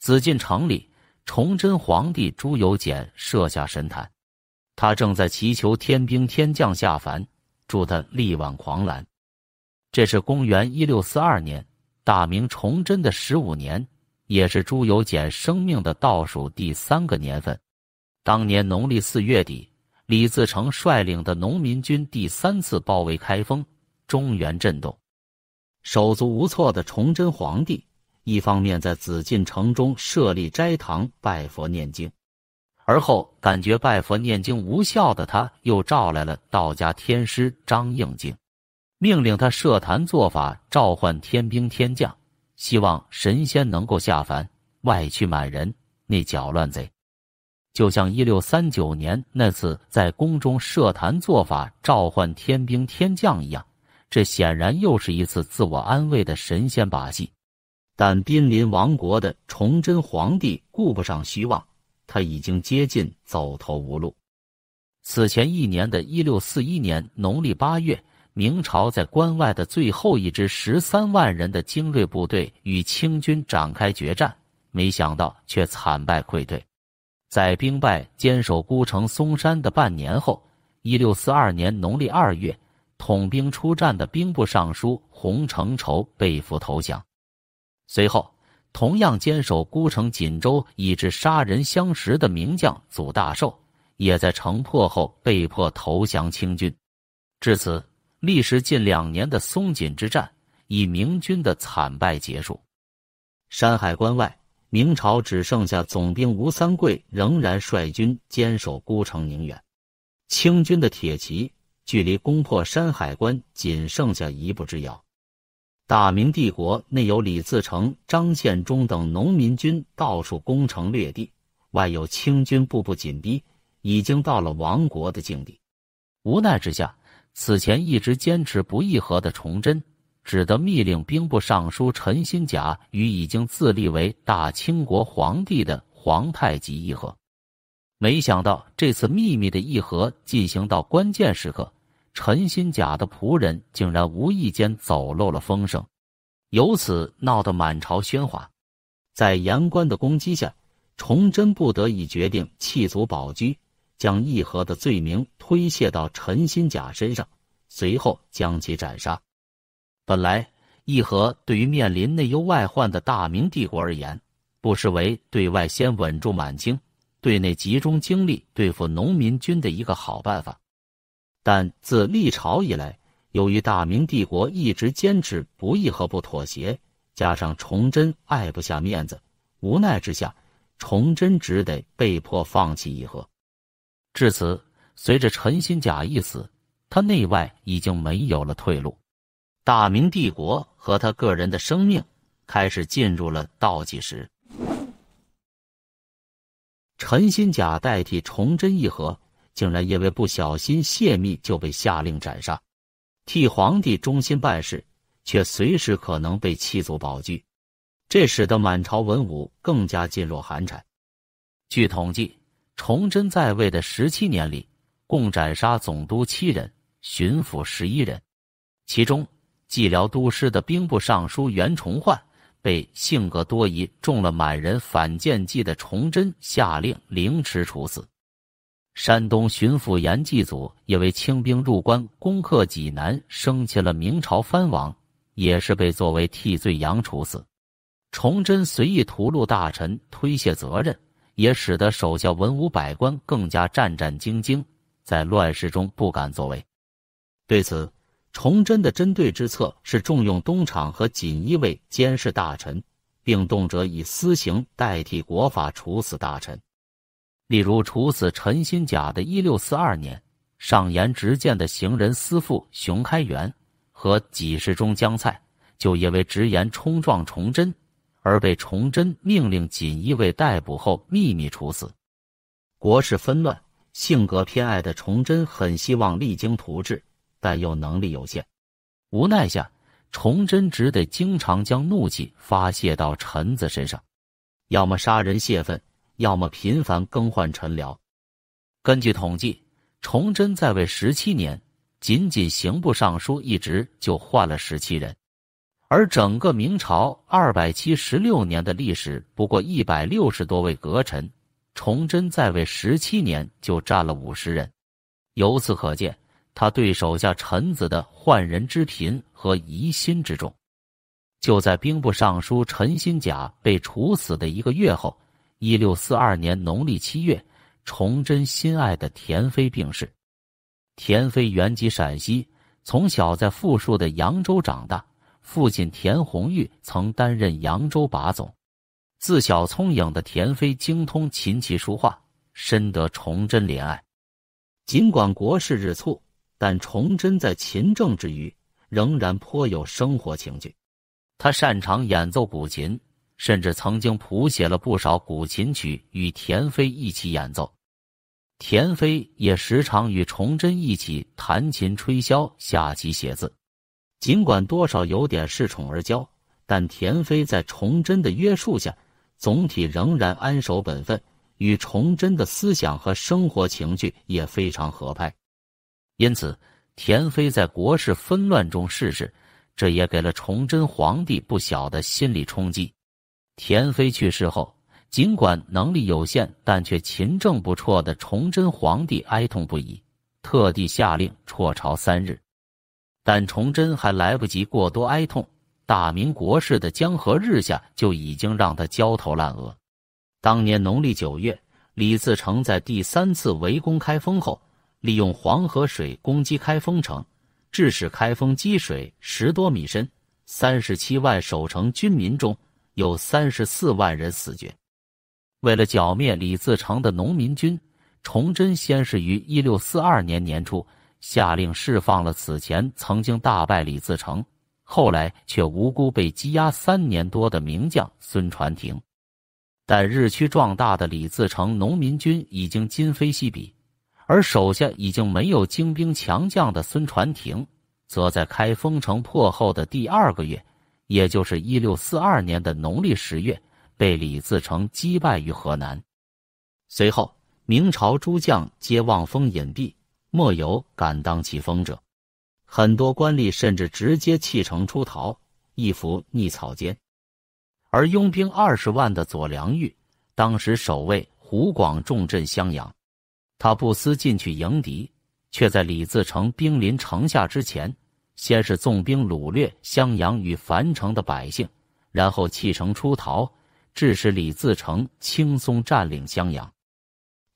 紫禁城里，崇祯皇帝朱由检设下神坛，他正在祈求天兵天将下凡，助他力挽狂澜。这是公元一六四二年，大明崇祯的十五年，也是朱由检生命的倒数第三个年份。当年农历四月底，李自成率领的农民军第三次包围开封，中原震动，手足无措的崇祯皇帝。一方面在紫禁城中设立斋堂拜佛念经，而后感觉拜佛念经无效的他，又召来了道家天师张应景，命令他设坛做法，召唤天兵天将，希望神仙能够下凡，外驱满人，那搅乱贼。就像一六三九年那次在宫中设坛做法，召唤天兵天将一样，这显然又是一次自我安慰的神仙把戏。但濒临亡国的崇祯皇帝顾不上虚妄，他已经接近走投无路。此前一年的一六四一年农历八月，明朝在关外的最后一支十三万人的精锐部队与清军展开决战，没想到却惨败溃退。在兵败坚守孤城松山的半年后，一六四二年农历二月，统兵出战的兵部尚书洪承畴被俘投降。随后，同样坚守孤城锦州，以至杀人相识的名将祖大寿，也在城破后被迫投降清军。至此，历时近两年的松锦之战以明军的惨败结束。山海关外，明朝只剩下总兵吴三桂，仍然率军坚守孤城宁远。清军的铁骑距离攻破山海关，仅剩下一步之遥。大明帝国内有李自成、张献忠等农民军到处攻城略地，外有清军步步紧逼，已经到了亡国的境地。无奈之下，此前一直坚持不议和的崇祯，只得密令兵部尚书陈新甲与已经自立为大清国皇帝的皇太极议和。没想到这次秘密的议和进行到关键时刻。陈新甲的仆人竟然无意间走漏了风声，由此闹得满朝喧哗。在言官的攻击下，崇祯不得已决定弃卒保车，将议和的罪名推卸到陈新甲身上，随后将其斩杀。本来，议和对于面临内忧外患的大明帝国而言，不失为对外先稳住满清，对内集中精力对付农民军的一个好办法。但自立朝以来，由于大明帝国一直坚持不议和、不妥协，加上崇祯爱不下面子，无奈之下，崇祯只得被迫放弃议和。至此，随着陈新甲一死，他内外已经没有了退路，大明帝国和他个人的生命开始进入了倒计时。陈新甲代替崇祯议和。竟然因为不小心泄密就被下令斩杀，替皇帝忠心办事，却随时可能被弃祖宝具，这使得满朝文武更加噤若寒蝉。据统计，崇祯在位的十七年里，共斩杀总督七人，巡抚十一人。其中，蓟辽都师的兵部尚书袁崇焕，被性格多疑、中了满人反间计的崇祯下令凌迟处死。山东巡抚严继祖因为清兵入关攻克济南，升起了明朝藩王，也是被作为替罪羊处死。崇祯随意屠戮大臣，推卸责任，也使得手下文武百官更加战战兢兢，在乱世中不敢作为。对此，崇祯的针对之策是重用东厂和锦衣卫监视大臣，并动辄以私刑代替国法处死大臣。例如，处死陈新甲的1642年，上言直谏的行人司副熊开元和几十中江菜，就因为直言冲撞崇祯，而被崇祯命令锦衣卫逮捕后秘密处死。国事纷乱，性格偏爱的崇祯很希望励精图治，但又能力有限，无奈下，崇祯只得经常将怒气发泄到臣子身上，要么杀人泄愤。要么频繁更换臣僚。根据统计，崇祯在位十七年，仅仅刑部尚书一职就换了十七人，而整个明朝二百七十六年的历史不过一百六十多位阁臣，崇祯在位十七年就占了五十人。由此可见，他对手下臣子的换人之频和疑心之重。就在兵部尚书陈新甲被处死的一个月后。一六四二年农历七月，崇祯心爱的田妃病逝。田妃原籍陕西，从小在富庶的扬州长大，父亲田弘玉曾担任扬州把总。自小聪颖的田妃精通琴棋书画，深得崇祯怜爱。尽管国事日促，但崇祯在勤政之余，仍然颇有生活情趣。他擅长演奏古琴。甚至曾经谱写了不少古琴曲，与田妃一起演奏。田妃也时常与崇祯一起弹琴、吹箫、下棋、写字。尽管多少有点恃宠而骄，但田妃在崇祯的约束下，总体仍然安守本分，与崇祯的思想和生活情趣也非常合拍。因此，田妃在国事纷乱中逝世，这也给了崇祯皇帝不小的心理冲击。田妃去世后，尽管能力有限，但却勤政不辍的崇祯皇帝哀痛不已，特地下令辍朝三日。但崇祯还来不及过多哀痛，大明国事的江河日下就已经让他焦头烂额。当年农历九月，李自成在第三次围攻开封后，利用黄河水攻击开封城，致使开封积水十多米深，三十七万守城军民中。有三十四万人死绝。为了剿灭李自成的农民军，崇祯先是于一六四二年年初下令释放了此前曾经大败李自成，后来却无辜被羁押三年多的名将孙传庭。但日趋壮大的李自成农民军已经今非昔比，而手下已经没有精兵强将的孙传庭，则在开封城破后的第二个月。也就是一六四二年的农历十月，被李自成击败于河南。随后，明朝诸将皆望风隐蔽，莫有敢当其风者。很多官吏甚至直接弃城出逃，一服逆草间。而拥兵二十万的左良玉，当时守卫湖广重镇襄阳，他不思进取迎敌，却在李自成兵临城下之前。先是纵兵掳掠襄阳与樊城的百姓，然后弃城出逃，致使李自成轻松占领襄阳。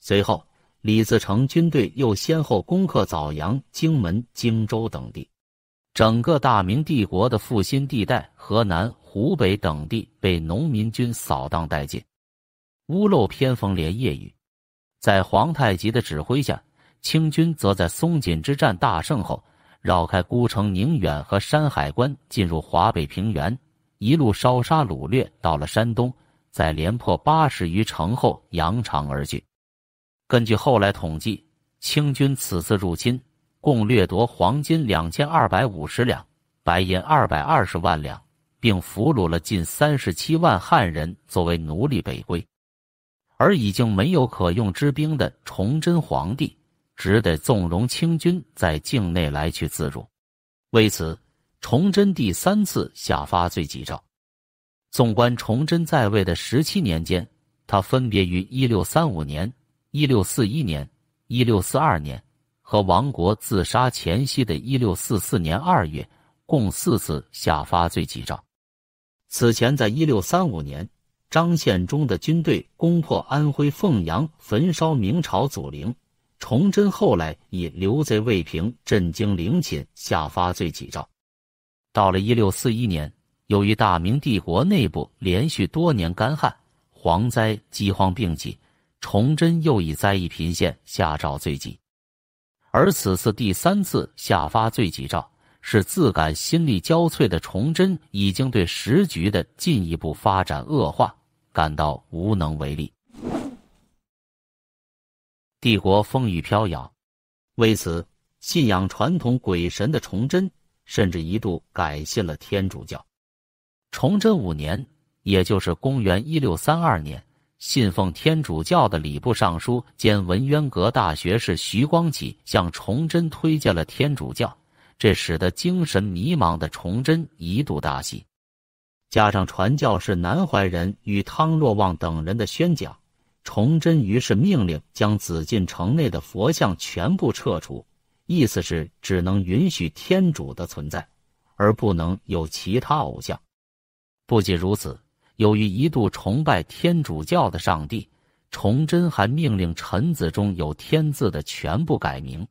随后，李自成军队又先后攻克枣阳、荆门、荆州等地，整个大明帝国的腹心地带河南、湖北等地被农民军扫荡殆尽。屋漏偏逢连夜雨，在皇太极的指挥下，清军则在松锦之战大胜后。绕开孤城宁远和山海关，进入华北平原，一路烧杀掳掠，到了山东，在连破八十余城后扬长而去。根据后来统计，清军此次入侵共掠夺黄金两千二百五十两，白银二百二十万两，并俘虏了近三十七万汉人作为奴隶北归。而已经没有可用之兵的崇祯皇帝。只得纵容清军在境内来去自如。为此，崇祯第三次下发罪己诏。纵观崇祯在位的十七年间，他分别于一六三五年、一六四一年、一六四二年和亡国自杀前夕的一六四四年二月，共四次下发罪己诏。此前，在一六三五年，张献忠的军队攻破安徽凤阳，焚烧明朝祖陵。崇祯后来以刘贼未平，震惊陵寝，下发罪己诏。到了一六四一年，由于大明帝国内部连续多年干旱、蝗灾、饥荒并起，崇祯又以灾疫频现下诏罪己。而此次第三次下发罪己诏，是自感心力交瘁的崇祯已经对时局的进一步发展恶化感到无能为力。帝国风雨飘摇，为此信仰传统鬼神的崇祯甚至一度改信了天主教。崇祯五年，也就是公元一六三二年，信奉天主教的礼部尚书兼文渊阁大学士徐光启向崇祯推荐了天主教，这使得精神迷茫的崇祯一度大喜。加上传教士南怀仁与汤若望等人的宣讲。崇祯于是命令将紫禁城内的佛像全部撤除，意思是只能允许天主的存在，而不能有其他偶像。不仅如此，由于一度崇拜天主教的上帝，崇祯还命令臣子中有“天”字的全部改名。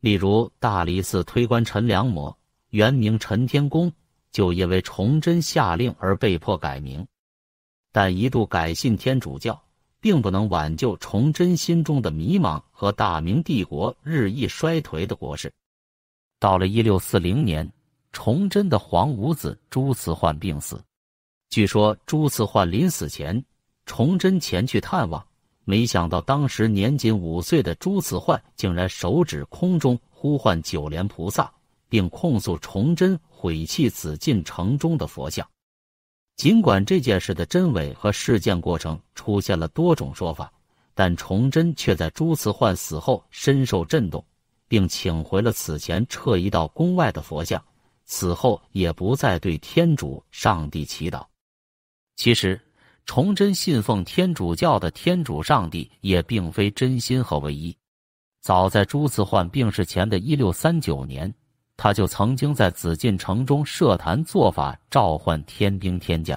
例如，大理寺推官陈良模原名陈天公，就因为崇祯下令而被迫改名。但一度改信天主教。并不能挽救崇祯心中的迷茫和大明帝国日益衰颓的国势。到了一六四零年，崇祯的皇五子朱慈焕病死。据说朱慈焕临死前，崇祯前去探望，没想到当时年仅五岁的朱慈焕竟然手指空中呼唤九莲菩萨，并控诉崇祯毁弃紫禁城中的佛像。尽管这件事的真伪和事件过程出现了多种说法，但崇祯却在朱慈焕死后深受震动，并请回了此前撤移到宫外的佛像，此后也不再对天主上帝祈祷。其实，崇祯信奉天主教的天主上帝也并非真心和唯一。早在朱慈焕病逝前的一六三九年。他就曾经在紫禁城中设坛做法，召唤天兵天将；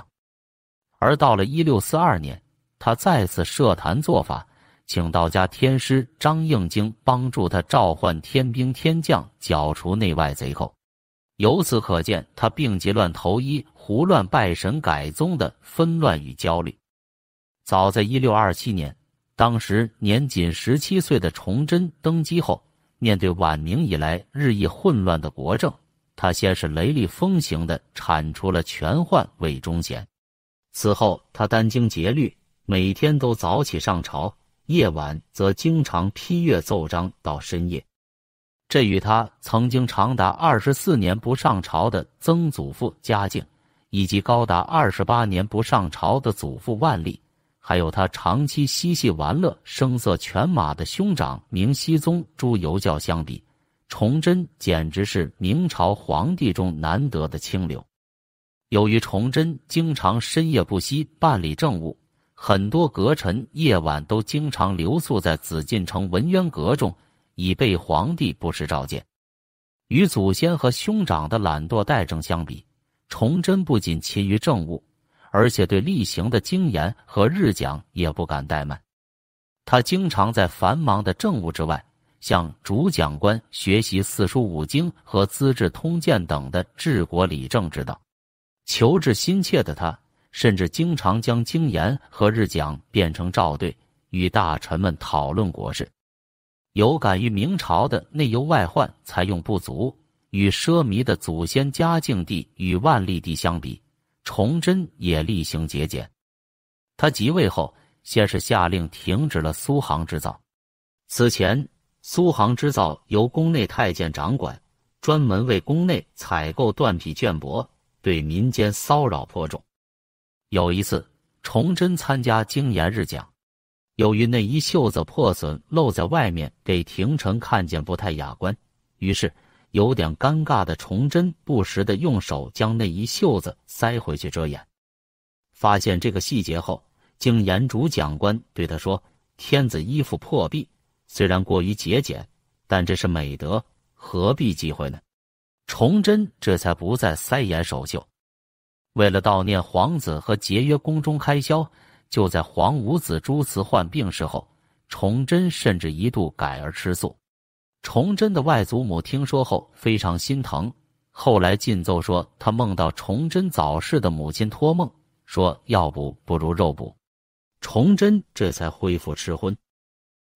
而到了一六四二年，他再次设坛做法，请道家天师张应经帮助他召唤天兵天将，剿除内外贼寇。由此可见，他病急乱投医，胡乱拜神改宗的纷乱与焦虑。早在一六二七年，当时年仅十七岁的崇祯登基后。面对晚明以来日益混乱的国政，他先是雷厉风行地铲除了权宦魏忠贤，此后他殚精竭虑，每天都早起上朝，夜晚则经常批阅奏章到深夜。这与他曾经长达二十四年不上朝的曾祖父嘉靖，以及高达二十八年不上朝的祖父万历。还有他长期嬉戏玩乐、声色犬马的兄长明熹宗朱由校相比，崇祯简直是明朝皇帝中难得的清流。由于崇祯经常深夜不息办理政务，很多阁臣夜晚都经常留宿在紫禁城文渊阁中，以备皇帝不时召见。与祖先和兄长的懒惰怠政相比，崇祯不仅勤于政务。而且对例行的经筵和日讲也不敢怠慢，他经常在繁忙的政务之外，向主讲官学习四书五经和《资治通鉴》等的治国理政之道。求治心切的他，甚至经常将经言和日讲变成朝对，与大臣们讨论国事。有感于明朝的内忧外患，财用不足与奢靡的祖先嘉靖帝与万历帝相比。崇祯也厉行节俭，他即位后，先是下令停止了苏杭织造。此前，苏杭织造由宫内太监掌管，专门为宫内采购缎匹绢帛，对民间骚扰颇重。有一次，崇祯参加经筵日讲，由于内衣袖子破损露在外面，给廷臣看见不太雅观，于是。有点尴尬的崇祯，不时的用手将那一袖子塞回去遮掩。发现这个细节后，经延主讲官对他说：“天子衣服破壁，虽然过于节俭，但这是美德，何必忌讳呢？”崇祯这才不再塞掩守袖。为了悼念皇子和节约宫中开销，就在皇五子朱慈患病时候，崇祯甚至一度改而吃素。崇祯的外祖母听说后非常心疼，后来进奏说他梦到崇祯早逝的母亲托梦说要补不如肉补，崇祯这才恢复吃荤。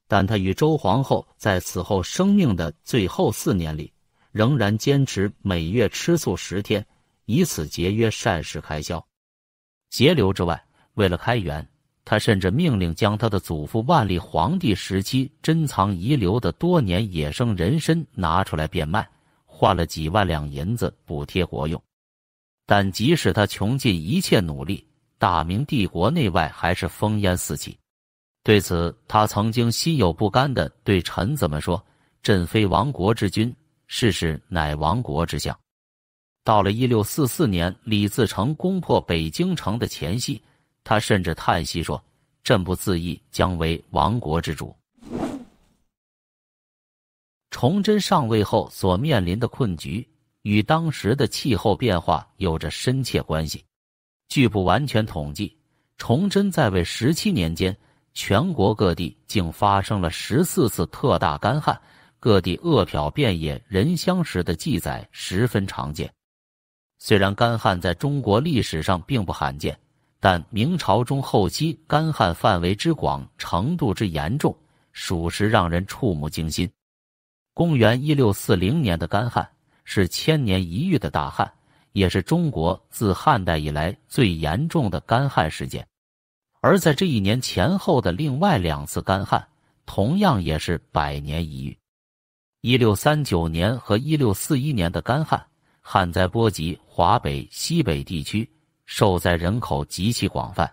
但他与周皇后在此后生命的最后四年里，仍然坚持每月吃素十天，以此节约膳食开销。节流之外，为了开源。他甚至命令将他的祖父万历皇帝时期珍藏遗留的多年野生人参拿出来变卖，换了几万两银子补贴国用。但即使他穷尽一切努力，大明帝国内外还是烽烟四起。对此，他曾经心有不甘的对臣子们说：“朕非亡国之君，世事乃亡国之相。”到了一六四四年，李自成攻破北京城的前夕。他甚至叹息说：“朕不自意将为亡国之主。”崇祯上位后所面临的困局与当时的气候变化有着深切关系。据不完全统计，崇祯在位十七年间，全国各地竟发生了十四次特大干旱，各地饿殍遍野、人相食的记载十分常见。虽然干旱在中国历史上并不罕见。但明朝中后期干旱范围之广、程度之严重，属实让人触目惊心。公元一六四零年的干旱是千年一遇的大旱，也是中国自汉代以来最严重的干旱事件。而在这一年前后的另外两次干旱，同样也是百年一遇。一六三九年和一六四一年的干旱，旱灾波及华北、西北地区。受灾人口极其广泛，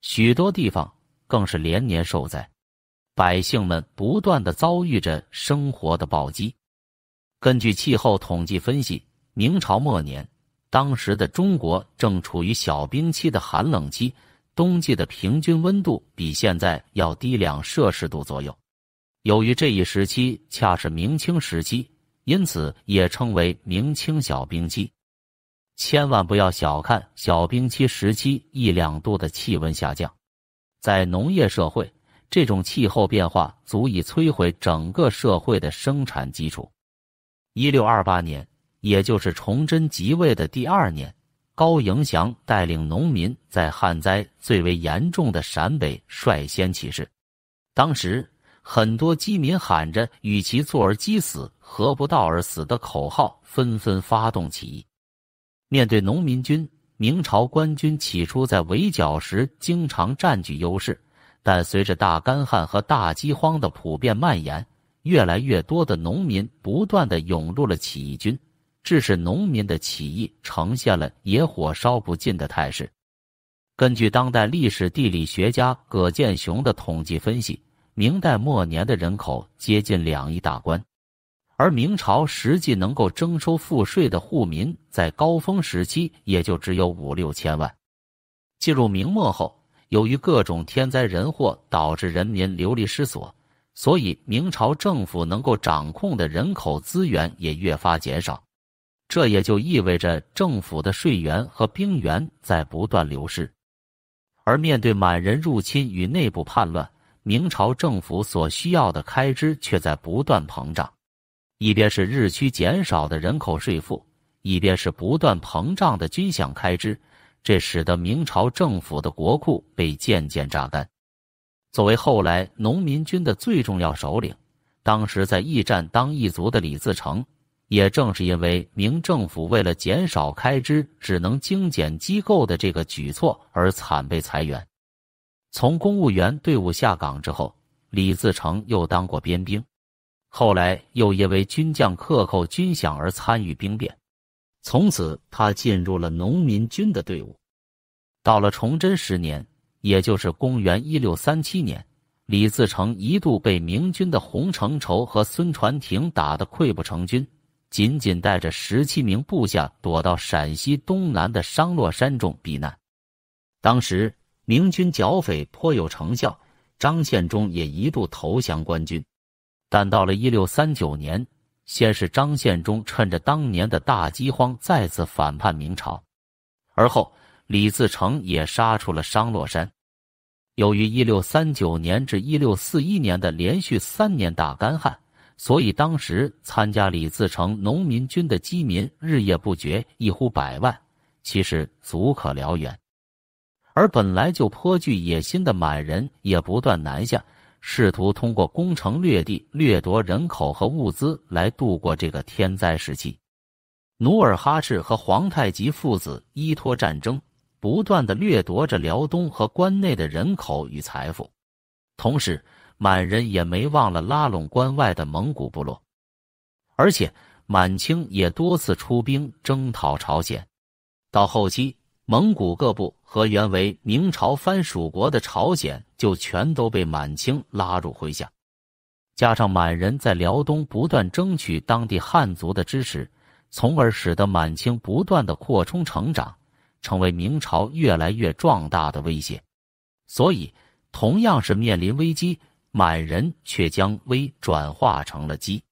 许多地方更是连年受灾，百姓们不断的遭遇着生活的暴击。根据气候统计分析，明朝末年，当时的中国正处于小冰期的寒冷期，冬季的平均温度比现在要低两摄氏度左右。由于这一时期恰是明清时期，因此也称为明清小冰期。千万不要小看小冰期时期一两度的气温下降，在农业社会，这种气候变化足以摧毁整个社会的生产基础。一六二八年，也就是崇祯即位的第二年，高迎祥带领农民在旱灾最为严重的陕北率先起事。当时，很多饥民喊着“与其坐而饥死，何不到而死”的口号，纷纷发动起义。面对农民军，明朝官军起初在围剿时经常占据优势，但随着大干旱和大饥荒的普遍蔓延，越来越多的农民不断的涌入了起义军，致使农民的起义呈现了野火烧不尽的态势。根据当代历史地理学家葛剑雄的统计分析，明代末年的人口接近两亿大关。而明朝实际能够征收赋税的户民，在高峰时期也就只有五六千万。进入明末后，由于各种天灾人祸导致人民流离失所，所以明朝政府能够掌控的人口资源也越发减少。这也就意味着政府的税源和兵源在不断流失。而面对满人入侵与内部叛乱，明朝政府所需要的开支却在不断膨胀。一边是日趋减少的人口税负，一边是不断膨胀的军饷开支，这使得明朝政府的国库被渐渐榨干。作为后来农民军的最重要首领，当时在驿站当驿卒的李自成，也正是因为明政府为了减少开支，只能精简机构的这个举措而惨被裁员。从公务员队伍下岗之后，李自成又当过边兵。后来又因为军将克扣军饷而参与兵变，从此他进入了农民军的队伍。到了崇祯十年，也就是公元一六三七年，李自成一度被明军的洪承畴和孙传庭打得溃不成军，仅仅带着十七名部下躲到陕西东南的商洛山中避难。当时明军剿匪颇有成效，张献忠也一度投降官军。但到了一六三九年，先是张献忠趁着当年的大饥荒再次反叛明朝，而后李自成也杀出了商洛山。由于一六三九年至一六四一年的连续三年大干旱，所以当时参加李自成农民军的饥民日夜不绝，一呼百万，其实足可燎原。而本来就颇具野心的满人也不断南下。试图通过攻城略地、掠夺人口和物资来度过这个天灾时期。努尔哈赤和皇太极父子依托战争，不断的掠夺着辽东和关内的人口与财富。同时，满人也没忘了拉拢关外的蒙古部落，而且满清也多次出兵征讨朝鲜。到后期。蒙古各部和原为明朝藩属国的朝鲜，就全都被满清拉入麾下。加上满人在辽东不断争取当地汉族的支持，从而使得满清不断的扩充成长，成为明朝越来越壮大的威胁。所以，同样是面临危机，满人却将危转化成了机。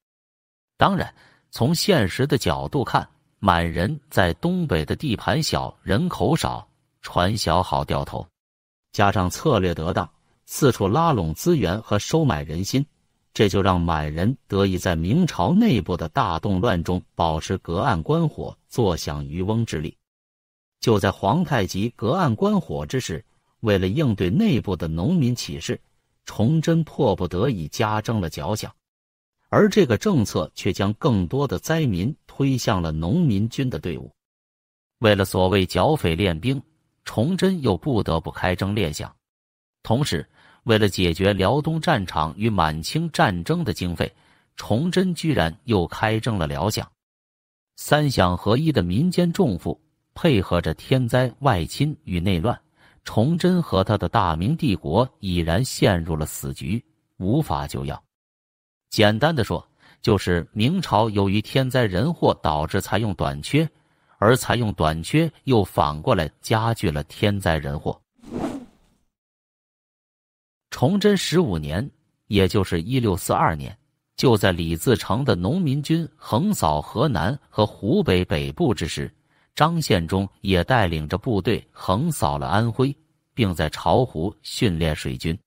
当然，从现实的角度看。满人在东北的地盘小，人口少，船小好掉头，加上策略得当，四处拉拢资源和收买人心，这就让满人得以在明朝内部的大动乱中保持隔岸观火、坐享渔翁之利。就在皇太极隔岸观火之时，为了应对内部的农民起事，崇祯迫不得已加征了脚饷。而这个政策却将更多的灾民推向了农民军的队伍。为了所谓剿匪练兵，崇祯又不得不开征练饷；同时，为了解决辽东战场与满清战争的经费，崇祯居然又开征了辽饷。三饷合一的民间重负，配合着天灾、外侵与内乱，崇祯和他的大明帝国已然陷入了死局，无法救药。简单的说，就是明朝由于天灾人祸导致采用短缺，而采用短缺又反过来加剧了天灾人祸。崇祯十五年，也就是一六四二年，就在李自成的农民军横扫河南和湖北北部之时，张献忠也带领着部队横扫了安徽，并在巢湖训练水军。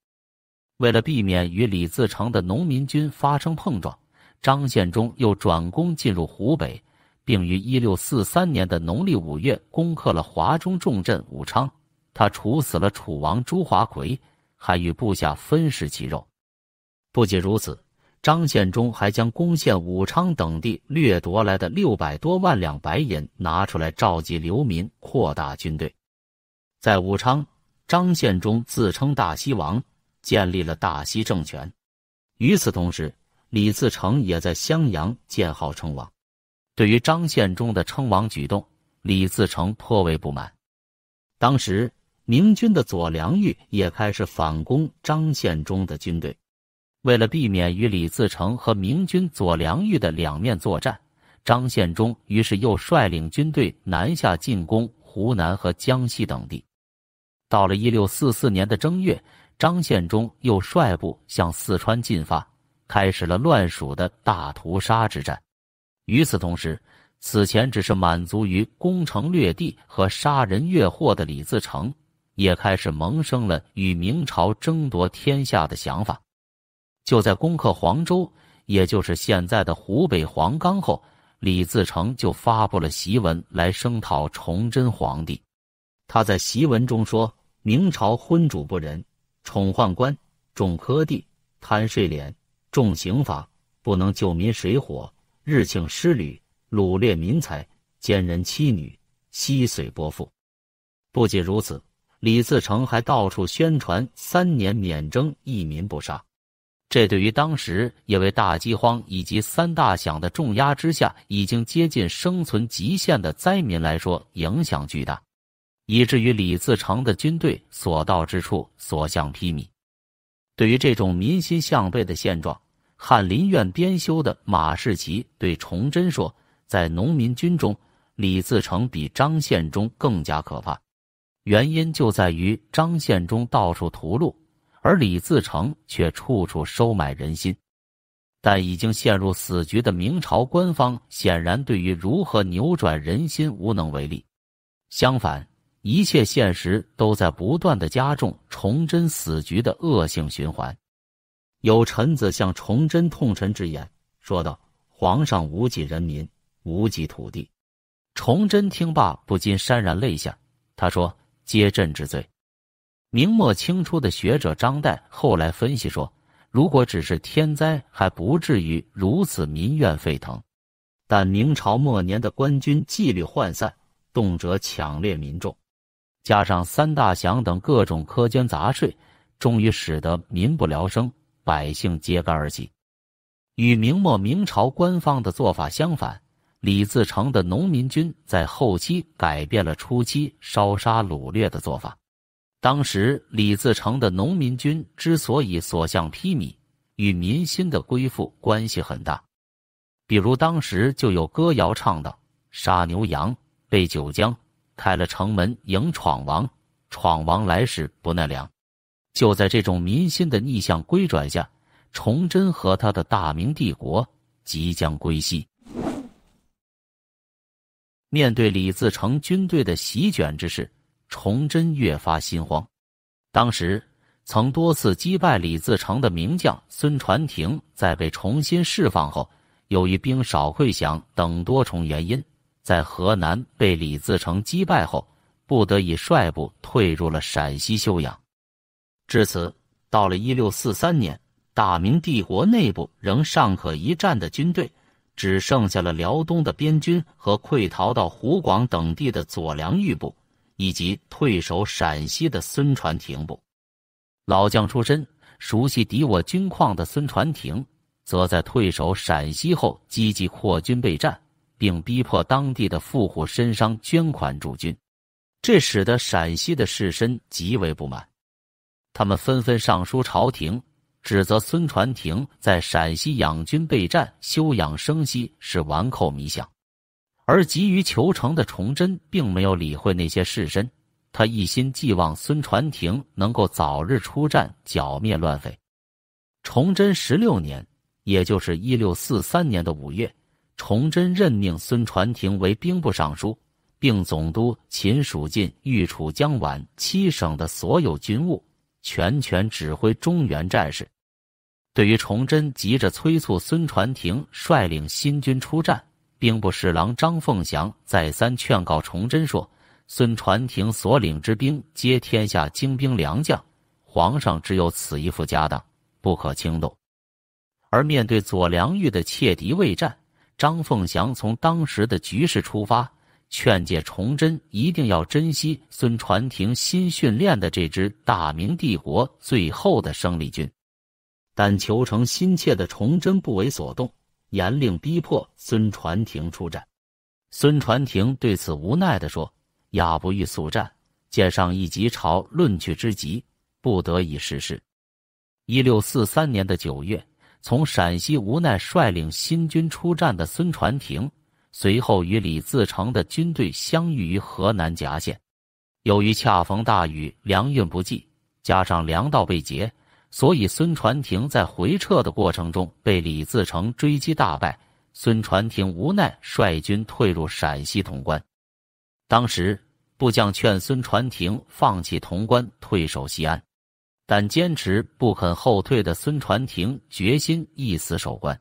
为了避免与李自成的农民军发生碰撞，张献忠又转攻进入湖北，并于一六四三年的农历五月攻克了华中重镇武昌。他处死了楚王朱华奎，还与部下分食其肉。不仅如此，张献忠还将攻陷武昌等地掠夺来的六百多万两白银拿出来召集流民，扩大军队。在武昌，张献忠自称大西王。建立了大西政权。与此同时，李自成也在襄阳建号称王。对于张献忠的称王举动，李自成颇为不满。当时，明军的左良玉也开始反攻张献忠的军队。为了避免与李自成和明军左良玉的两面作战，张献忠于是又率领军队南下进攻湖南和江西等地。到了1644年的正月。张献忠又率部向四川进发，开始了乱蜀的大屠杀之战。与此同时，此前只是满足于攻城略地和杀人越货的李自成，也开始萌生了与明朝争夺天下的想法。就在攻克黄州（也就是现在的湖北黄冈）后，李自成就发布了檄文来声讨崇祯皇帝。他在檄文中说：“明朝昏主不仁。”宠宦官，重科第，贪税敛，重刑法，不能救民水火；日庆失旅，掳掠民财，奸人妻女，吸髓剥腹。不仅如此，李自成还到处宣传三年免征，一民不杀。这对于当时因为大饥荒以及三大饷的重压之下，已经接近生存极限的灾民来说，影响巨大。以至于李自成的军队所到之处，所向披靡。对于这种民心向背的现状，翰林院编修的马士奇对崇祯说：“在农民军中，李自成比张献忠更加可怕。原因就在于张献忠到处屠戮，而李自成却处处收买人心。”但已经陷入死局的明朝官方显然对于如何扭转人心无能为力。相反，一切现实都在不断的加重崇祯死局的恶性循环。有臣子向崇祯痛陈之言，说道：“皇上无己人民，无己土地。”崇祯听罢不禁潸然泪下。他说：“皆朕之罪。”明末清初的学者张岱后来分析说：“如果只是天灾，还不至于如此民怨沸腾。但明朝末年的官军纪律涣散，动辄抢掠民众。”加上三大饷等各种苛捐杂税，终于使得民不聊生，百姓揭竿而起。与明末明朝官方的做法相反，李自成的农民军在后期改变了初期烧杀掳掠的做法。当时李自成的农民军之所以所向披靡，与民心的归附关系很大。比如当时就有歌谣唱道：“杀牛羊，备酒浆。”开了城门迎闯王，闯王来时不耐凉。就在这种民心的逆向归转下，崇祯和他的大明帝国即将归西。面对李自成军队的席卷之势，崇祯越发心慌。当时曾多次击败李自成的名将孙传庭，在被重新释放后，由于兵少溃饷等多重原因。在河南被李自成击败后，不得已率部退入了陕西休养。至此，到了1643年，大明帝国内部仍尚可一战的军队只剩下了辽东的边军和溃逃到湖广等地的左良玉部，以及退守陕西的孙传庭部。老将出身、熟悉敌我军况的孙传庭，则在退守陕西后积极扩军备战。并逼迫当地的富户、绅商捐款驻军，这使得陕西的士绅极为不满，他们纷纷上书朝廷，指责孙传庭在陕西养军备战、休养生息是顽寇迷想。而急于求成的崇祯并没有理会那些士绅，他一心寄望孙传庭能够早日出战剿灭乱匪。崇祯十六年，也就是一六四三年的五月。崇祯任命孙传庭为兵部尚书，并总督秦、蜀、晋、豫、楚、江、皖七省的所有军务，全权指挥中原战事。对于崇祯急着催促孙传庭率领新军出战，兵部侍郎张凤祥再三劝告崇祯说：“孙传庭所领之兵皆天下精兵良将，皇上只有此一副家当，不可轻动。”而面对左良玉的怯敌畏战。张凤祥从当时的局势出发，劝诫崇祯一定要珍惜孙传庭新训练的这支大明帝国最后的生力军，但求成心切的崇祯不为所动，严令逼迫孙传庭出战。孙传庭对此无奈的说：“雅不欲速战，见上一急朝论去之急，不得已实施。”一六四三年的九月。从陕西无奈率领新军出战的孙传庭，随后与李自成的军队相遇于河南郏县。由于恰逢大雨，粮运不济，加上粮道被截，所以孙传庭在回撤的过程中被李自成追击大败。孙传庭无奈率军退入陕西潼关。当时部将劝孙传庭放弃潼关，退守西安。但坚持不肯后退的孙传庭决心一死守关。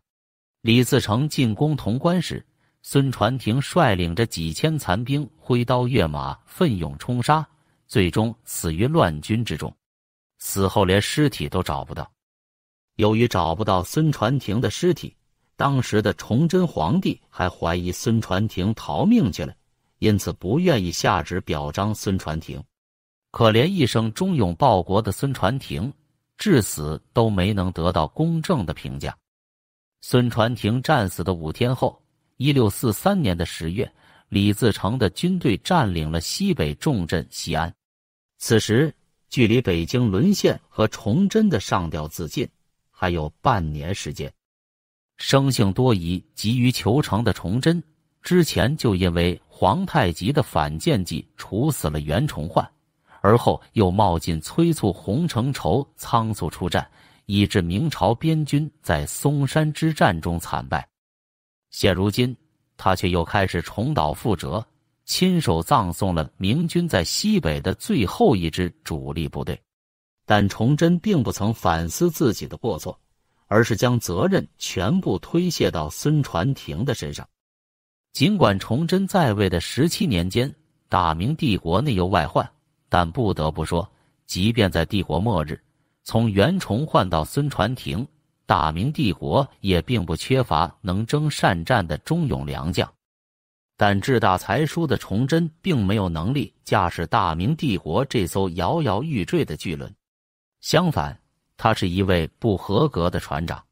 李自成进攻潼关时，孙传庭率领着几千残兵，挥刀跃马，奋勇冲杀，最终死于乱军之中，死后连尸体都找不到。由于找不到孙传庭的尸体，当时的崇祯皇帝还怀疑孙传庭逃命去了，因此不愿意下旨表彰孙传庭。可怜一生忠勇报国的孙传庭，至死都没能得到公正的评价。孙传庭战死的五天后，一六四三年的十月，李自成的军队占领了西北重镇西安。此时，距离北京沦陷和崇祯的上吊自尽还有半年时间。生性多疑、急于求成的崇祯，之前就因为皇太极的反间计处死了袁崇焕。而后又冒进催促洪承畴仓促出战，以致明朝边军在松山之战中惨败。现如今，他却又开始重蹈覆辙，亲手葬送了明军在西北的最后一支主力部队。但崇祯并不曾反思自己的过错，而是将责任全部推卸到孙传庭的身上。尽管崇祯在位的十七年间，大明帝国内忧外患。但不得不说，即便在帝国末日，从袁崇焕到孙传庭，大明帝国也并不缺乏能征善战的忠勇良将。但志大才疏的崇祯并没有能力驾驶大明帝国这艘摇摇欲坠的巨轮。相反，他是一位不合格的船长。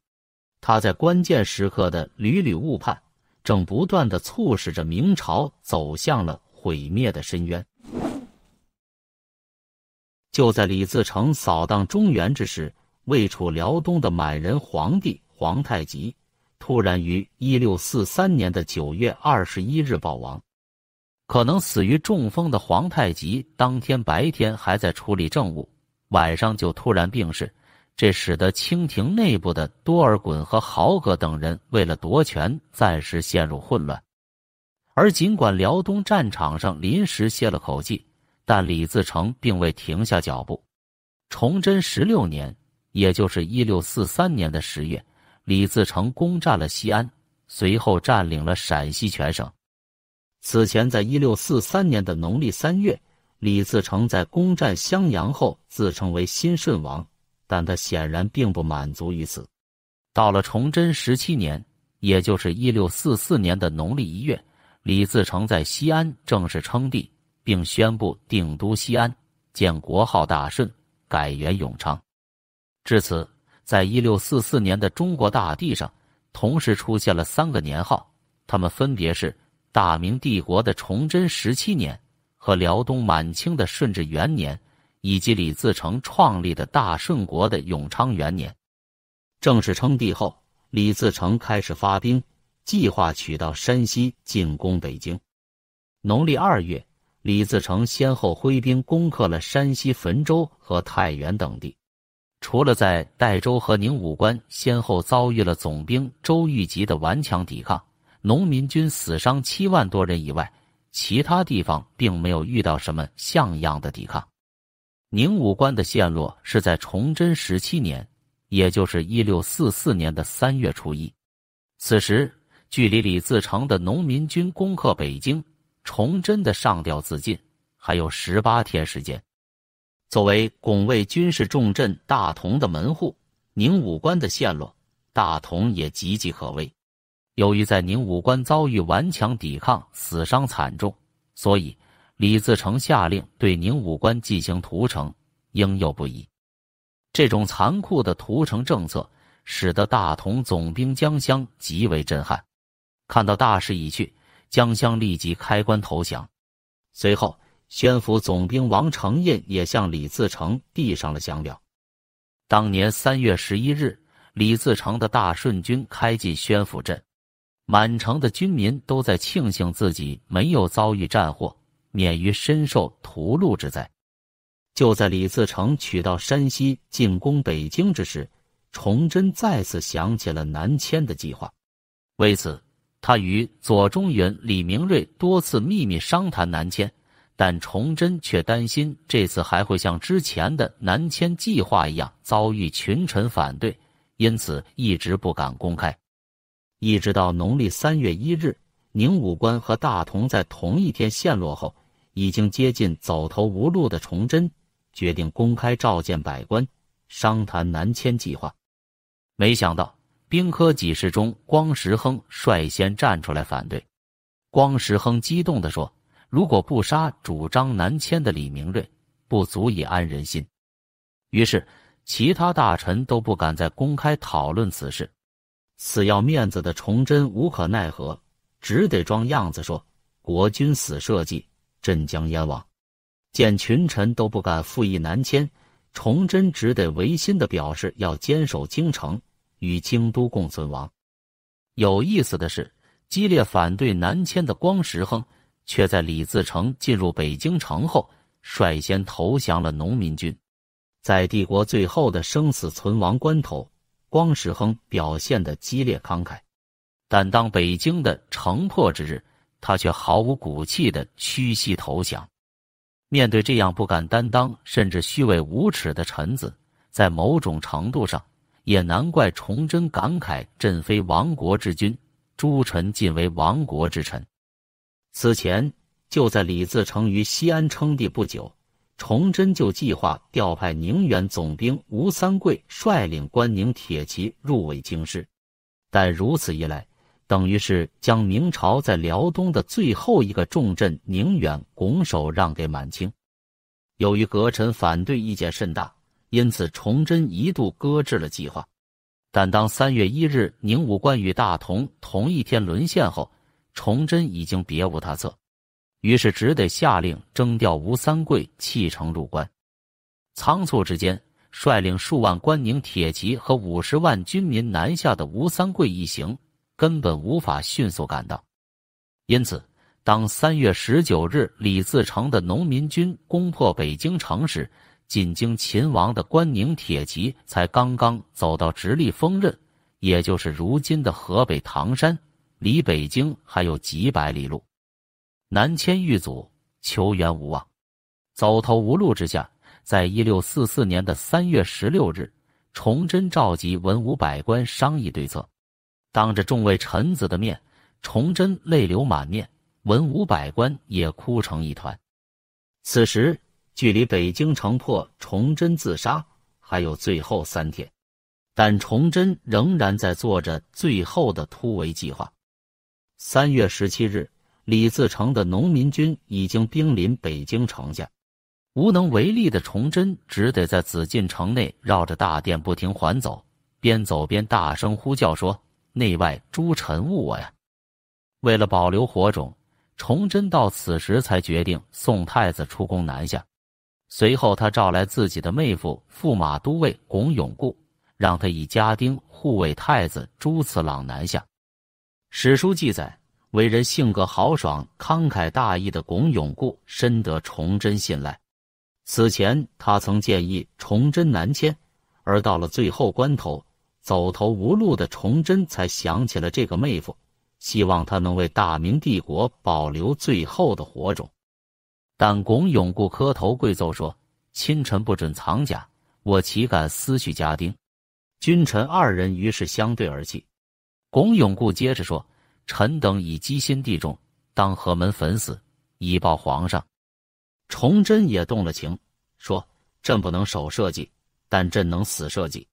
他在关键时刻的屡屡误判，正不断的促使着明朝走向了毁灭的深渊。就在李自成扫荡中原之时，位处辽东的满人皇帝皇太极突然于一六四三年的九月二十一日暴亡，可能死于中风的皇太极当天白天还在处理政务，晚上就突然病逝，这使得清廷内部的多尔衮和豪格等人为了夺权暂时陷入混乱，而尽管辽东战场上临时歇了口气。但李自成并未停下脚步。崇祯十六年，也就是一六四三年的十月，李自成攻占了西安，随后占领了陕西全省。此前，在一六四三年的农历三月，李自成在攻占襄阳后，自称为新顺王，但他显然并不满足于此。到了崇祯十七年，也就是一六四四年的农历一月，李自成在西安正式称帝。并宣布定都西安，建国号大顺，改元永昌。至此，在一六四四年的中国大地上，同时出现了三个年号，他们分别是大明帝国的崇祯十七年，和辽东满清的顺治元年，以及李自成创立的大顺国的永昌元年。正式称帝后，李自成开始发兵，计划取到山西进攻北京。农历二月。李自成先后挥兵攻克了山西汾州和太原等地，除了在代州和宁武关先后遭遇了总兵周玉吉的顽强抵抗，农民军死伤七万多人以外，其他地方并没有遇到什么像样的抵抗。宁武关的陷落是在崇祯十七年，也就是一六四四年的三月初一，此时距离李自成的农民军攻克北京。崇祯的上吊自尽还有十八天时间，作为拱卫军事重镇大同的门户宁武关的陷落，大同也岌岌可危。由于在宁武关遭遇顽强抵抗，死伤惨重，所以李自成下令对宁武关进行屠城，应有不疑。这种残酷的屠城政策，使得大同总兵江襄极为震撼。看到大势已去。江乡立即开棺投降，随后，宣府总兵王承胤也向李自成递上了降表。当年三月十一日，李自成的大顺军开进宣府镇，满城的军民都在庆幸自己没有遭遇战祸，免于深受屠戮之灾。就在李自成取到山西进攻北京之时，崇祯再次想起了南迁的计划，为此。他与左中允李明瑞多次秘密商谈南迁，但崇祯却担心这次还会像之前的南迁计划一样遭遇群臣反对，因此一直不敢公开。一直到农历三月一日，宁武关和大同在同一天陷落后，已经接近走投无路的崇祯决定公开召见百官商谈南迁计划，没想到。兵科几事中，光时亨率先站出来反对。光时亨激动的说：“如果不杀主张南迁的李明瑞，不足以安人心。”于是，其他大臣都不敢再公开讨论此事。死要面子的崇祯无可奈何，只得装样子说：“国君死社稷，朕将燕王。”见群臣都不敢附议南迁，崇祯只得违心的表示要坚守京城。与京都共存亡。有意思的是，激烈反对南迁的光时亨，却在李自成进入北京城后，率先投降了农民军。在帝国最后的生死存亡关头，光时亨表现的激烈慷慨，但当北京的城破之日，他却毫无骨气的屈膝投降。面对这样不敢担当、甚至虚伪无耻的臣子，在某种程度上。也难怪崇祯感慨：“朕非亡国之君，诸臣尽为亡国之臣。”此前，就在李自成于西安称帝不久，崇祯就计划调派宁远总兵吴三桂率领关宁铁骑入卫京师，但如此一来，等于是将明朝在辽东的最后一个重镇宁远拱手让给满清。由于阁臣反对意见甚大。因此，崇祯一度搁置了计划。但当三月一日，宁武关与大同同一天沦陷后，崇祯已经别无他策，于是只得下令征调吴三桂弃城入关。仓促之间，率领数万关宁铁骑和五十万军民南下的吴三桂一行，根本无法迅速赶到。因此，当三月十九日，李自成的农民军攻破北京城时，进京，秦王的关宁铁骑才刚刚走到直隶丰润，也就是如今的河北唐山，离北京还有几百里路。南迁遇阻，求援无望，走投无路之下，在一六四四年的三月十六日，崇祯召集文武百官商议对策。当着众位臣子的面，崇祯泪流满面，文武百官也哭成一团。此时。距离北京城破、崇祯自杀还有最后三天，但崇祯仍然在做着最后的突围计划。三月十七日，李自成的农民军已经兵临北京城下，无能为力的崇祯只得在紫禁城内绕着大殿不停环走，边走边大声呼叫说：“内外诸臣误我呀！”为了保留火种，崇祯到此时才决定送太子出宫南下。随后，他召来自己的妹夫、驸马都尉巩永固，让他以家丁护卫太子朱慈郎南下。史书记载，为人性格豪爽、慷慨大义的巩永固深得崇祯信赖。此前，他曾建议崇祯南迁，而到了最后关头，走投无路的崇祯才想起了这个妹夫，希望他能为大明帝国保留最后的火种。但巩永固磕头跪奏说：“亲臣不准藏假，我岂敢私去家丁？”君臣二人于是相对而泣。巩永固接着说：“臣等以积心地重，当何门粉死，以报皇上。”崇祯也动了情，说：“朕不能守社稷，但朕能死社稷。”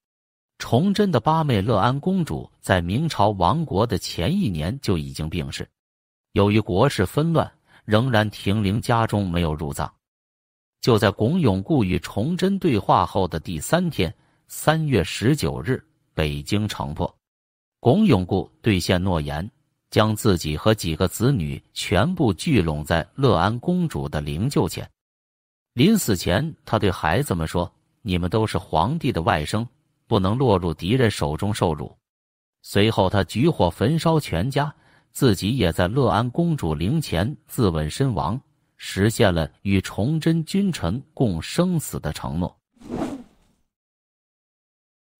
崇祯的八妹乐安公主在明朝亡国的前一年就已经病逝，由于国事纷乱。仍然停灵家中，没有入葬。就在巩永固与崇祯对话后的第三天，三月十九日，北京城破。巩永固兑现诺言，将自己和几个子女全部聚拢在乐安公主的灵柩前。临死前，他对孩子们说：“你们都是皇帝的外甥，不能落入敌人手中受辱。”随后，他举火焚烧全家。自己也在乐安公主灵前自刎身亡，实现了与崇祯君臣共生死的承诺。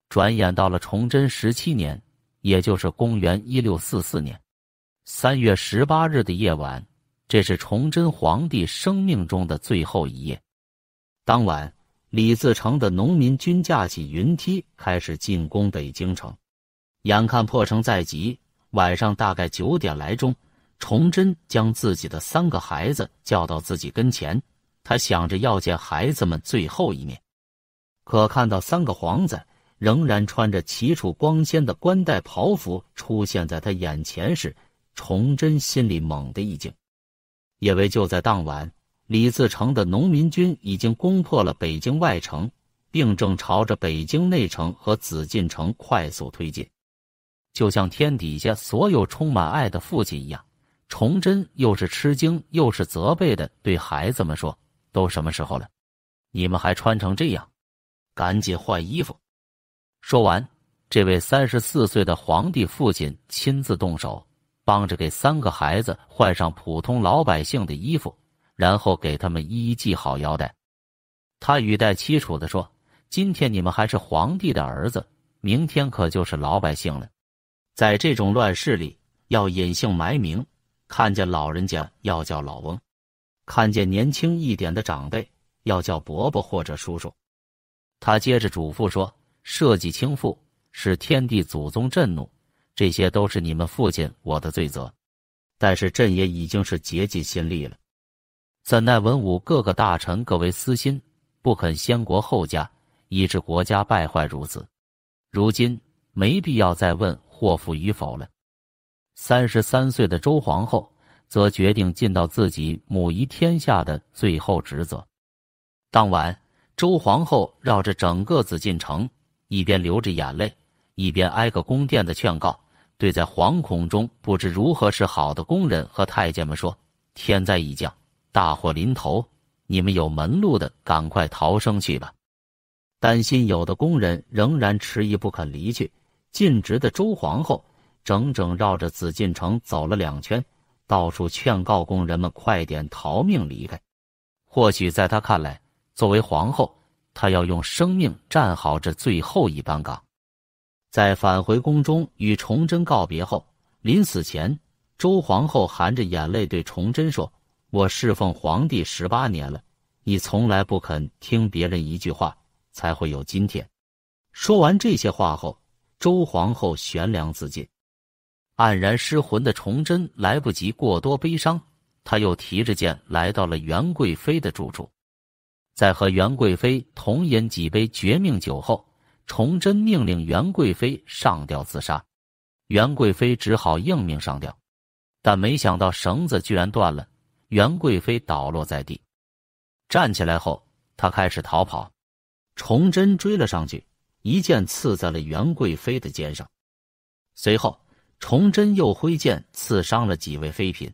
转眼到了崇祯十七年，也就是公元一六四四年三月十八日的夜晚，这是崇祯皇帝生命中的最后一夜。当晚，李自成的农民军架起云梯，开始进攻北京城，眼看破城在即。晚上大概九点来钟，崇祯将自己的三个孩子叫到自己跟前，他想着要见孩子们最后一面。可看到三个皇子仍然穿着齐楚光鲜的冠带袍服出现在他眼前时，崇祯心里猛地一惊，因为就在当晚，李自成的农民军已经攻破了北京外城，并正朝着北京内城和紫禁城快速推进。就像天底下所有充满爱的父亲一样，崇祯又是吃惊又是责备的对孩子们说：“都什么时候了，你们还穿成这样？赶紧换衣服！”说完，这位三十四岁的皇帝父亲亲自动手，帮着给三个孩子换上普通老百姓的衣服，然后给他们一一系好腰带。他语带凄楚的说：“今天你们还是皇帝的儿子，明天可就是老百姓了。”在这种乱世里，要隐姓埋名；看见老人家要叫老翁，看见年轻一点的长辈要叫伯伯或者叔叔。他接着嘱咐说：“社稷倾覆，使天地祖宗震怒，这些都是你们父亲我的罪责。但是朕也已经是竭尽心力了，怎奈文武各个大臣各为私心，不肯先国后家，以致国家败坏如此。如今没必要再问。”祸福与否了。三十三岁的周皇后则决定尽到自己母仪天下的最后职责。当晚，周皇后绕着整个紫禁城，一边流着眼泪，一边挨个宫殿的劝告，对在惶恐中不知如何是好的工人和太监们说：“天灾已降，大祸临头，你们有门路的赶快逃生去吧。”担心有的工人仍然迟疑不肯离去。尽职的周皇后整整绕着紫禁城走了两圈，到处劝告工人们快点逃命离开。或许在她看来，作为皇后，她要用生命站好这最后一班岗。在返回宫中与崇祯告别后，临死前，周皇后含着眼泪对崇祯说：“我侍奉皇帝十八年了，你从来不肯听别人一句话，才会有今天。”说完这些话后。周皇后悬梁自尽，黯然失魂的崇祯来不及过多悲伤，他又提着剑来到了袁贵妃的住处，在和袁贵妃同饮几杯绝命酒后，崇祯命令袁贵妃上吊自杀，袁贵妃只好应命上吊，但没想到绳子居然断了，袁贵妃倒落在地，站起来后，她开始逃跑，崇祯追了上去。一剑刺在了袁贵妃的肩上，随后，崇祯又挥剑刺伤了几位妃嫔。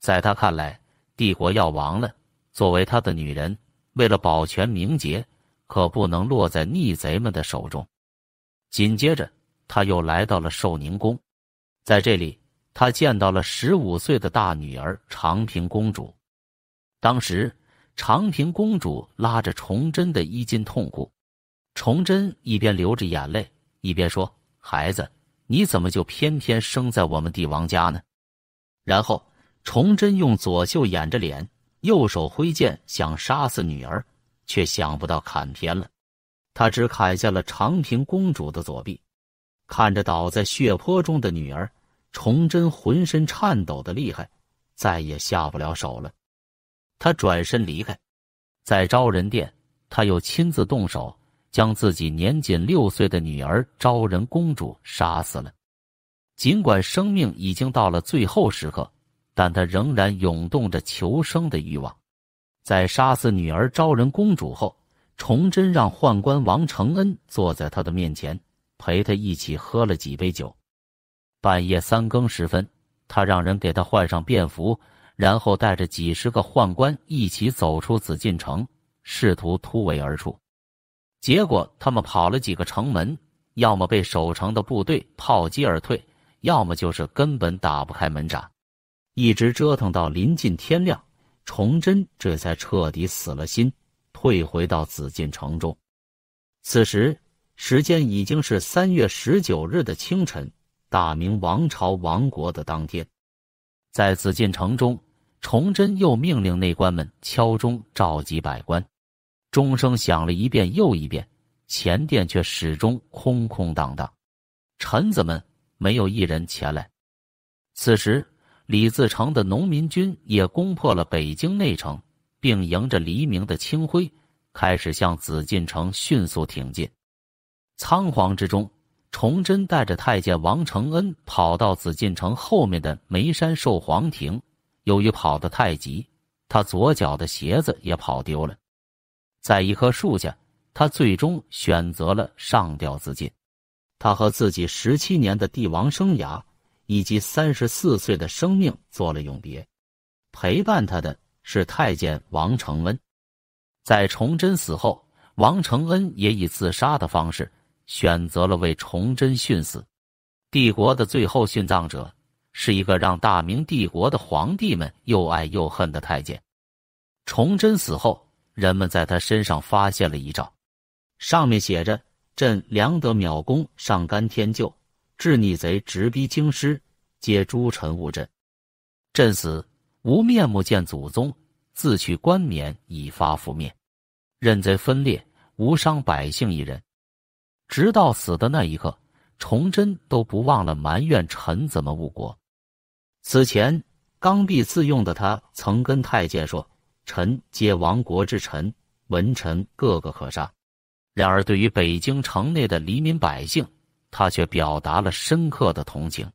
在他看来，帝国要亡了。作为他的女人，为了保全名节，可不能落在逆贼们的手中。紧接着，他又来到了寿宁宫，在这里，他见到了十五岁的大女儿长平公主。当时，长平公主拉着崇祯的衣襟痛哭。崇祯一边流着眼泪，一边说：“孩子，你怎么就偏偏生在我们帝王家呢？”然后，崇祯用左袖掩着脸，右手挥剑想杀死女儿，却想不到砍偏了，他只砍下了长平公主的左臂。看着倒在血泊中的女儿，崇祯浑身颤抖的厉害，再也下不了手了。他转身离开，在昭仁殿，他又亲自动手。将自己年仅六岁的女儿昭仁公主杀死了。尽管生命已经到了最后时刻，但他仍然涌动着求生的欲望。在杀死女儿昭仁公主后，崇祯让宦官王承恩坐在他的面前，陪他一起喝了几杯酒。半夜三更时分，他让人给他换上便服，然后带着几十个宦官一起走出紫禁城，试图突围而出。结果，他们跑了几个城门，要么被守城的部队炮击而退，要么就是根本打不开门闸，一直折腾到临近天亮，崇祯这才彻底死了心，退回到紫禁城中。此时，时间已经是三月十九日的清晨，大明王朝亡国的当天，在紫禁城中，崇祯又命令内官们敲钟召集百官。钟声响了一遍又一遍，前殿却始终空空荡荡，臣子们没有一人前来。此时，李自成的农民军也攻破了北京内城，并迎着黎明的清辉，开始向紫禁城迅速挺进。仓皇之中，崇祯带着太监王承恩跑到紫禁城后面的梅山寿皇亭，由于跑得太急，他左脚的鞋子也跑丢了。在一棵树下，他最终选择了上吊自尽。他和自己十七年的帝王生涯以及三十四岁的生命做了永别。陪伴他的是太监王承恩。在崇祯死后，王承恩也以自杀的方式选择了为崇祯殉死。帝国的最后殉葬者，是一个让大明帝国的皇帝们又爱又恨的太监。崇祯死后。人们在他身上发现了遗诏，上面写着：“朕良德秒功，上甘天救，治逆贼直逼京师，皆诸臣误朕。朕死无面目见祖宗，自取冠冕以发覆灭，任贼分裂，无伤百姓一人。”直到死的那一刻，崇祯都不忘了埋怨臣怎么误国。此前，刚愎自用的他曾跟太监说。臣皆亡国之臣，文臣个个可杀。然而，对于北京城内的黎民百姓，他却表达了深刻的同情。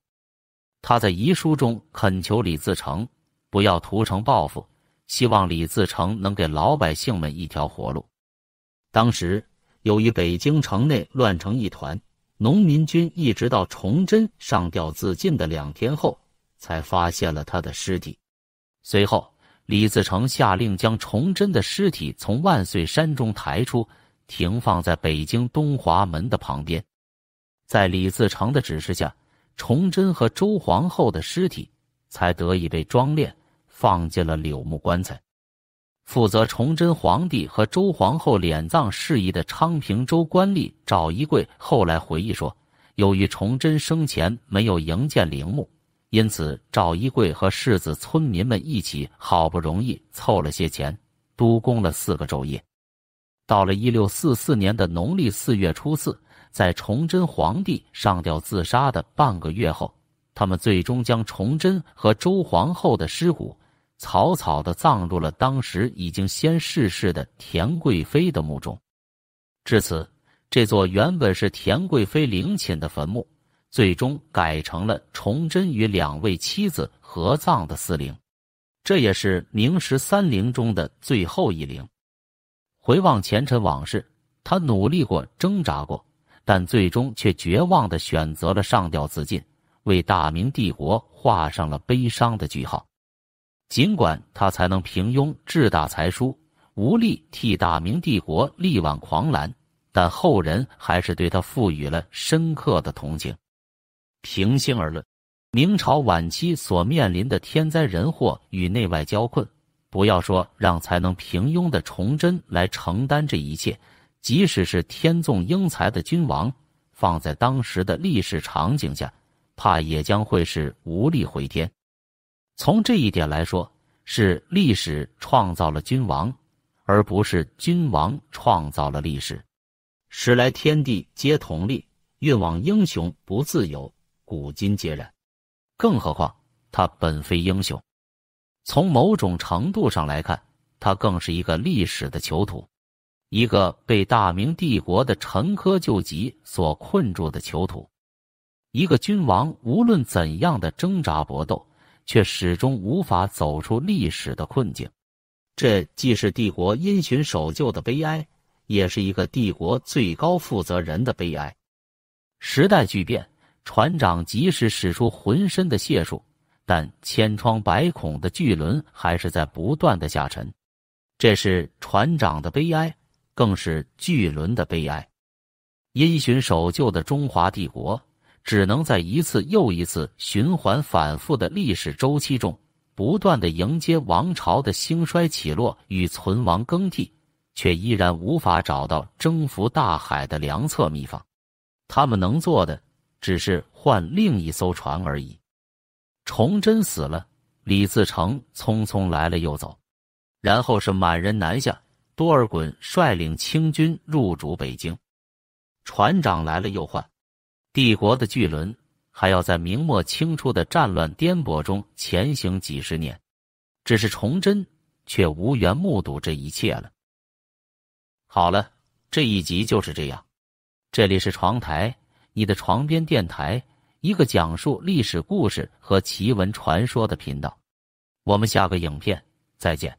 他在遗书中恳求李自成不要屠城报复，希望李自成能给老百姓们一条活路。当时，由于北京城内乱成一团，农民军一直到崇祯上吊自尽的两天后，才发现了他的尸体。随后。李自成下令将崇祯的尸体从万岁山中抬出，停放在北京东华门的旁边。在李自成的指示下，崇祯和周皇后的尸体才得以被装殓，放进了柳木棺材。负责崇祯皇帝和周皇后殓葬事宜的昌平州官吏赵一贵后来回忆说：“由于崇祯生前没有营建陵墓。”因此，赵一贵和世子村民们一起，好不容易凑了些钱，督工了四个昼夜。到了一六四四年的农历四月初四，在崇祯皇帝上吊自杀的半个月后，他们最终将崇祯和周皇后的尸骨草草地葬入了当时已经先逝世的田贵妃的墓中。至此，这座原本是田贵妃陵寝的坟墓。最终改成了崇祯与两位妻子合葬的四陵，这也是明十三陵中的最后一陵。回望前尘往事，他努力过，挣扎过，但最终却绝望的选择了上吊自尽，为大明帝国画上了悲伤的句号。尽管他才能平庸，志大才疏，无力替大明帝国力挽狂澜，但后人还是对他赋予了深刻的同情。平心而论，明朝晚期所面临的天灾人祸与内外交困，不要说让才能平庸的崇祯来承担这一切，即使是天纵英才的君王，放在当时的历史场景下，怕也将会是无力回天。从这一点来说，是历史创造了君王，而不是君王创造了历史。时来天地皆同力，运往英雄不自由。古今皆然，更何况他本非英雄。从某种程度上来看，他更是一个历史的囚徒，一个被大明帝国的陈疴旧疾所困住的囚徒。一个君王无论怎样的挣扎搏斗，却始终无法走出历史的困境。这既是帝国因循守旧的悲哀，也是一个帝国最高负责人的悲哀。时代巨变。船长即使使出浑身的解数，但千疮百孔的巨轮还是在不断的下沉。这是船长的悲哀，更是巨轮的悲哀。因循守旧的中华帝国，只能在一次又一次循环反复的历史周期中，不断的迎接王朝的兴衰起落与存亡更替，却依然无法找到征服大海的良策秘方。他们能做的。只是换另一艘船而已。崇祯死了，李自成匆匆来了又走，然后是满人南下，多尔衮率领清军入主北京。船长来了又换，帝国的巨轮还要在明末清初的战乱颠簸中前行几十年。只是崇祯却无缘目睹这一切了。好了，这一集就是这样。这里是床台。你的床边电台，一个讲述历史故事和奇闻传说的频道。我们下个影片再见。